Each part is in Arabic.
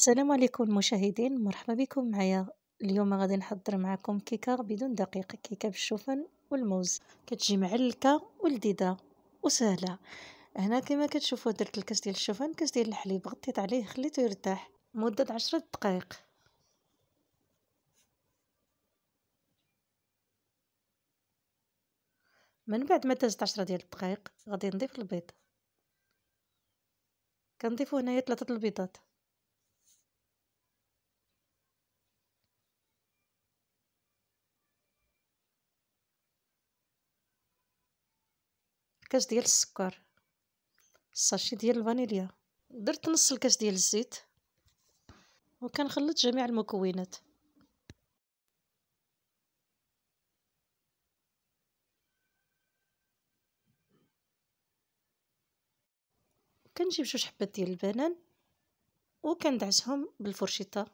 السلام عليكم المشاهدين مرحبا بكم معايا اليوم غادي نحضر معكم كيكه بدون دقيق كيكه بالشوفان والموز كتجي معلكه ولذيذه وسهله هنا كما كتشوفوا درت الكاس ديال الشوفان كاس ديال الحليب غطيت عليه خليته يرتاح مده عشرة دقائق من بعد ما دازت عشرة ديال الدقائق غادي نضيف البيض كنضيفو هنايا ثلاثه البيضات كاس ديال السكر ساشي ديال الفانيليا درت نص الكاس ديال الزيت وكنخلط جميع المكونات كنجيب جوج حبات ديال البنان وكندعسهم بالفرشيطه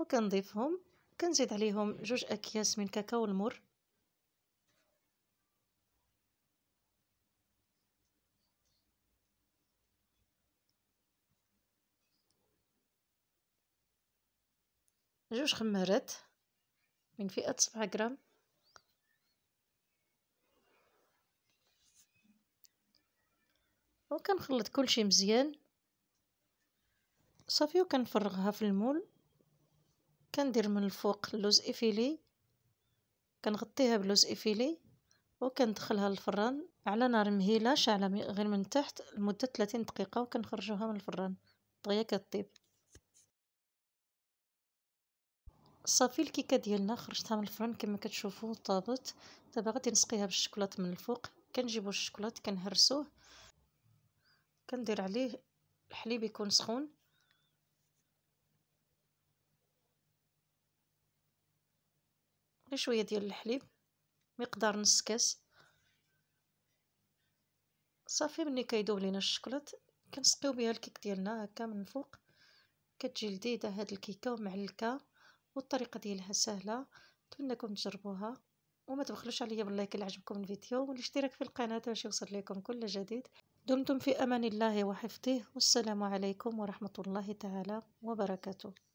وكنضيفهم كنزيد عليهم جوج اكياس من كاكاو المر جوج خمارات من فئة سبعة غرام وكنخلط كلشي مزيان صافي وكنفرغها في المول كندير من الفوق اللوز إفيلي كنغطيها بلوز إفيلي وكندخلها للفران على نار مهيله شاعله غير من تحت لمده 30 دقيقه وكنخرجوها من الفران دغيا كطيب صافي الكيكه ديالنا خرجتها من الفران كما كتشوفوا طابت دابا غادي نسقيها بالشكلاط من الفوق كنجيبوا الشكلاط كنهرسوه كندير عليه الحليب يكون سخون غير شويه ديال الحليب مقدار نص كاس صافي ملي كيذوب لينا الشكلاط كنسقيو بها الكيك ديالنا هكا من الفوق كتجي لذيذه هاد الكيكه ومعلكه والطريقه ديالها سهله نتمنىكم تجربوها وما تبخلوش عليا باللايك اللي عجبكم الفيديو والاشتراك في القناه باش يوصل لكم كل جديد دمتم في امان الله وحفظه والسلام عليكم ورحمه الله تعالى وبركاته